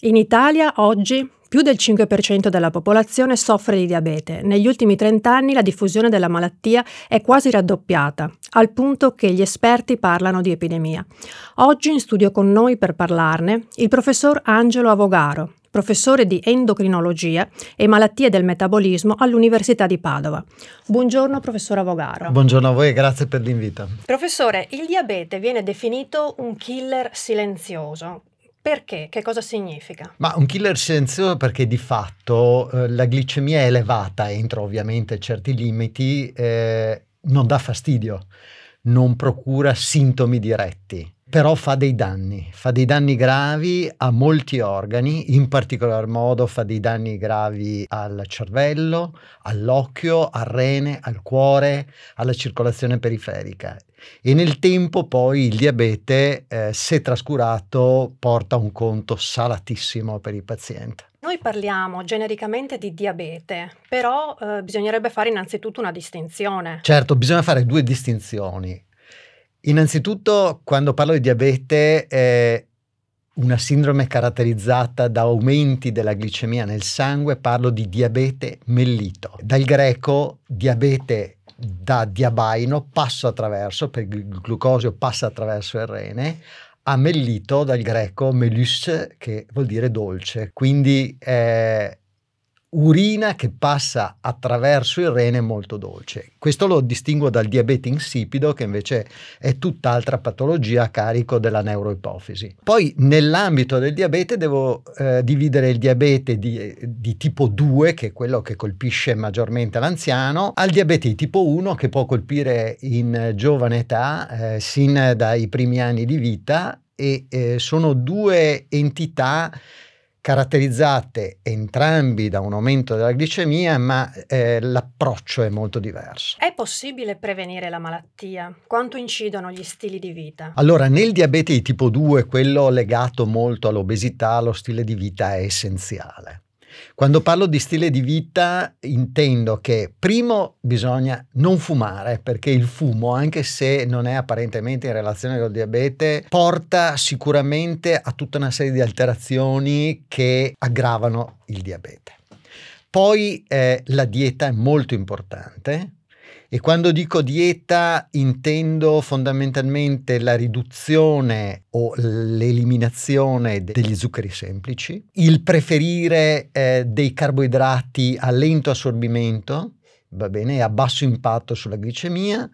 In Italia oggi più del 5% della popolazione soffre di diabete. Negli ultimi 30 anni la diffusione della malattia è quasi raddoppiata, al punto che gli esperti parlano di epidemia. Oggi in studio con noi per parlarne il professor Angelo Avogaro, professore di endocrinologia e malattie del metabolismo all'Università di Padova. Buongiorno professor Avogaro. Buongiorno a voi e grazie per l'invito. Professore, il diabete viene definito un killer silenzioso. Perché? Che cosa significa? Ma un killer silenzioso perché di fatto eh, la glicemia è elevata entro ovviamente certi limiti, eh, non dà fastidio, non procura sintomi diretti però fa dei danni, fa dei danni gravi a molti organi, in particolar modo fa dei danni gravi al cervello, all'occhio, al rene, al cuore, alla circolazione periferica. E nel tempo poi il diabete, eh, se trascurato, porta un conto salatissimo per il paziente. Noi parliamo genericamente di diabete, però eh, bisognerebbe fare innanzitutto una distinzione. Certo, bisogna fare due distinzioni. Innanzitutto, quando parlo di diabete, è una sindrome caratterizzata da aumenti della glicemia nel sangue, parlo di diabete mellito. Dal greco diabete da diabaino passo attraverso, perché il glucosio passa attraverso il rene, a mellito dal greco melus, che vuol dire dolce. Quindi eh, urina che passa attraverso il rene molto dolce. Questo lo distingo dal diabete insipido che invece è tutt'altra patologia a carico della neuroipofisi. Poi nell'ambito del diabete devo eh, dividere il diabete di, di, tipo 2 che è quello che colpisce maggiormente l'anziano al diabete di tipo 1 che può colpire in giovane età eh, sin dai primi anni di vita e eh, sono due entità caratterizzate entrambi da un aumento della glicemia, ma eh, l'approccio è molto diverso. È possibile prevenire la malattia? Quanto incidono gli stili di vita? Allora, nel diabete di tipo 2, quello legato molto all'obesità, lo stile di vita è essenziale. Quando parlo di stile di vita intendo che primo bisogna non fumare perché il fumo, anche se non è apparentemente in relazione col diabete, porta sicuramente a tutta una serie di alterazioni che aggravano il diabete. Poi eh, la dieta è molto importante e quando dico dieta intendo fondamentalmente la riduzione o l'eliminazione degli zuccheri semplici, il preferire eh, dei carboidrati a lento assorbimento, va bene, a basso impatto sulla glicemia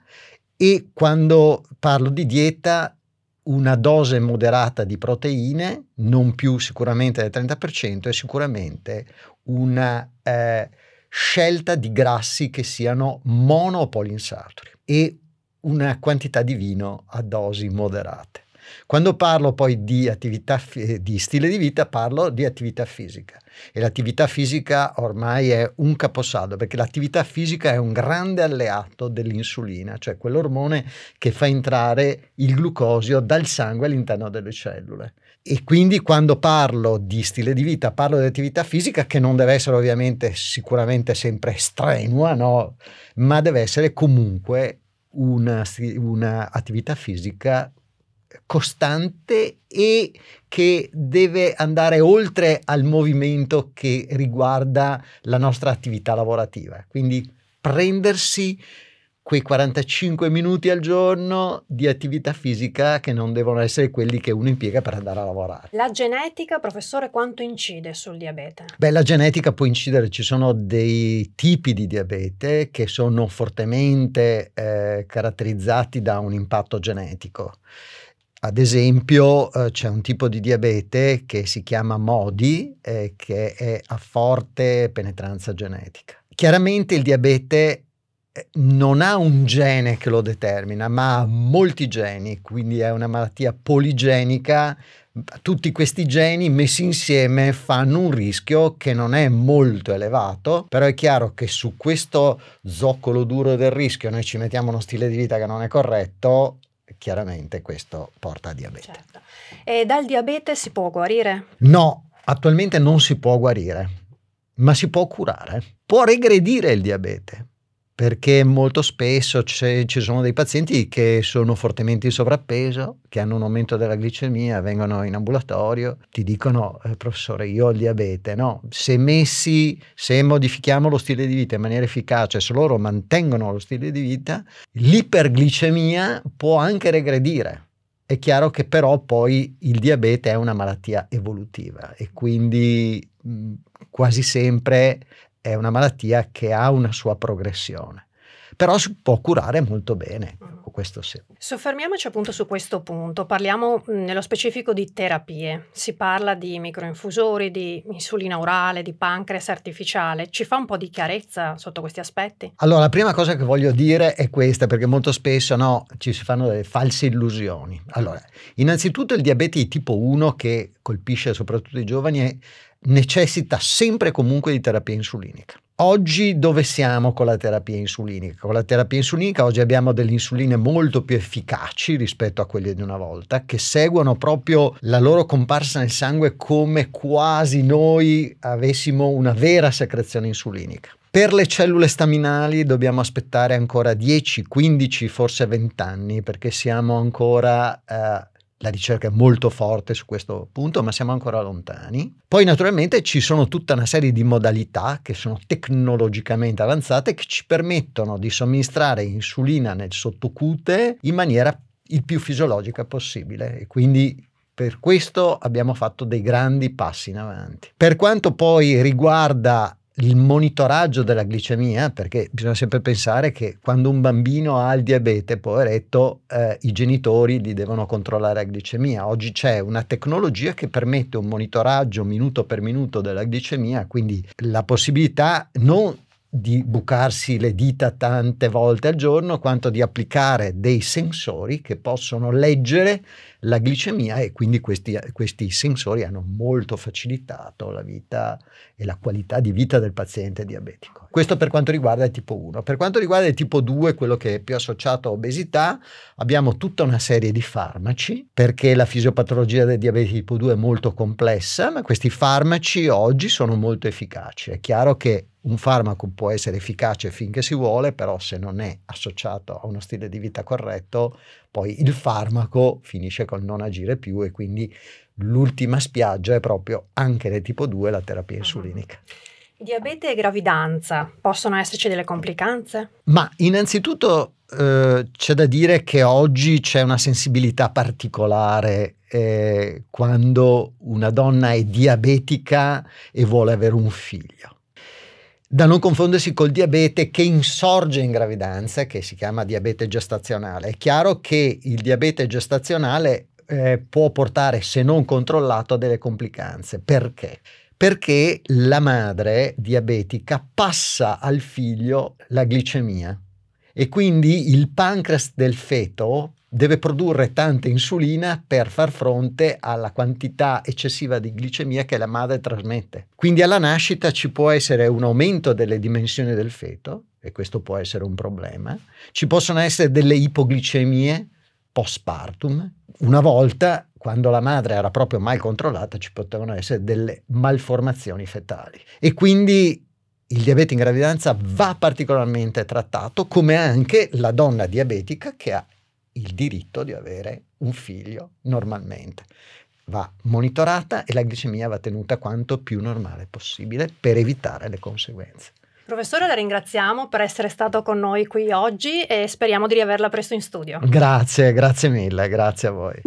e quando parlo di dieta una dose moderata di proteine, non più sicuramente del 30% è sicuramente una... Eh, scelta di grassi che siano monopolinsaturi e una quantità di vino a dosi moderate. Quando parlo poi di attività di stile di vita, parlo di attività fisica e l'attività fisica ormai è un caposaldo perché l'attività fisica è un grande alleato dell'insulina, cioè quell'ormone che fa entrare il glucosio dal sangue all'interno delle cellule. E quindi quando parlo di stile di vita, parlo di attività fisica che non deve essere ovviamente sicuramente sempre strenua, no? ma deve essere comunque un'attività una fisica costante e che deve andare oltre al movimento che riguarda la nostra attività lavorativa. Quindi prendersi quei 45 minuti al giorno di attività fisica che non devono essere quelli che uno impiega per andare a lavorare. La genetica, professore, quanto incide sul diabete? Beh, la genetica può incidere, ci sono dei tipi di diabete che sono fortemente eh, caratterizzati da un impatto genetico. Ad esempio eh, c'è un tipo di diabete che si chiama MODI eh, che è a forte penetranza genetica. Chiaramente il diabete eh, non ha un gene che lo determina, ma ha molti geni, quindi è una malattia poligenica. Tutti questi geni messi insieme fanno un rischio che non è molto elevato, però è chiaro che su questo zoccolo duro del rischio noi ci mettiamo uno stile di vita che non è corretto, chiaramente questo porta a diabete. Certo. E dal diabete si può guarire? No, attualmente non si può guarire, ma si può curare. Può regredire il diabete, perché molto spesso ci sono dei pazienti che sono fortemente in sovrappeso, che hanno un aumento della glicemia, vengono in ambulatorio, ti dicono eh, professore io ho il diabete, no? Se messi, se modifichiamo lo stile di vita in maniera efficace, se loro mantengono lo stile di vita, l'iperglicemia può anche regredire. È chiaro che però poi il diabete è una malattia evolutiva e quindi mh, quasi sempre è una malattia che ha una sua progressione però si può curare molto bene. Mm. Questo sì. Soffermiamoci appunto su questo punto, parliamo mm, nello specifico di terapie, si parla di microinfusori, di insulina orale, di pancreas artificiale, ci fa un po' di chiarezza sotto questi aspetti? Allora, la prima cosa che voglio dire è questa, perché molto spesso no, ci si fanno delle false illusioni. Allora, innanzitutto il diabete di tipo 1 che colpisce soprattutto i giovani è necessita sempre e comunque di terapia insulinica. Oggi dove siamo con la terapia insulinica? Con la terapia insulinica oggi abbiamo delle insuline molto più efficaci rispetto a quelle di una volta, che seguono proprio la loro comparsa nel sangue come quasi noi avessimo una vera secrezione insulinica. Per le cellule staminali dobbiamo aspettare ancora 10, 15, forse 20 anni perché siamo ancora eh, la ricerca è molto forte su questo punto, ma siamo ancora lontani. Poi naturalmente ci sono tutta una serie di modalità che sono tecnologicamente avanzate che ci permettono di somministrare insulina nel sottocute in maniera il più fisiologica possibile e quindi per questo abbiamo fatto dei grandi passi in avanti. Per quanto poi riguarda il monitoraggio della glicemia, perché bisogna sempre pensare che quando un bambino ha il diabete, poveretto, eh, i genitori gli devono controllare la glicemia. Oggi c'è una tecnologia che permette un monitoraggio minuto per minuto della glicemia, quindi la possibilità non di bucarsi le dita tante volte al giorno quanto di applicare dei sensori che possono leggere la glicemia e quindi questi, questi, sensori hanno molto facilitato la vita e la qualità di vita del paziente diabetico. Questo per quanto riguarda il tipo 1. Per quanto riguarda il tipo 2, quello che è più associato a obesità, abbiamo tutta una serie di farmaci perché la fisiopatologia del diabete tipo 2 è molto complessa, ma questi farmaci oggi sono molto efficaci. È chiaro che un farmaco può essere efficace finché si vuole, però se non è associato a uno stile di vita corretto, poi il farmaco finisce col non agire più e quindi l'ultima spiaggia è proprio anche nel tipo 2 la terapia ah. insulinica. Diabete e gravidanza, possono esserci delle complicanze? Ma innanzitutto eh, c'è da dire che oggi c'è una sensibilità particolare eh, quando una donna è diabetica e vuole avere un figlio da non confondersi col diabete che insorge in gravidanza, che si chiama diabete gestazionale. È chiaro che il diabete gestazionale eh, può portare, se non controllato, a delle complicanze. Perché? Perché la madre diabetica passa al figlio la glicemia e quindi il pancreas del feto deve produrre tanta insulina per far fronte alla quantità eccessiva di glicemia che la madre trasmette. Quindi alla nascita ci può essere un aumento delle dimensioni del feto, e questo può essere un problema, ci possono essere delle ipoglicemie postpartum. Una volta, quando la madre era proprio mal controllata, ci potevano essere delle malformazioni fetali. E quindi il diabete in gravidanza va particolarmente trattato, come anche la donna diabetica che ha il diritto di avere un figlio normalmente. Va monitorata e la glicemia va tenuta quanto più normale possibile per evitare le conseguenze. Professore, la ringraziamo per essere stato con noi qui oggi e speriamo di riaverla presto in studio. Grazie, grazie mille, grazie a voi.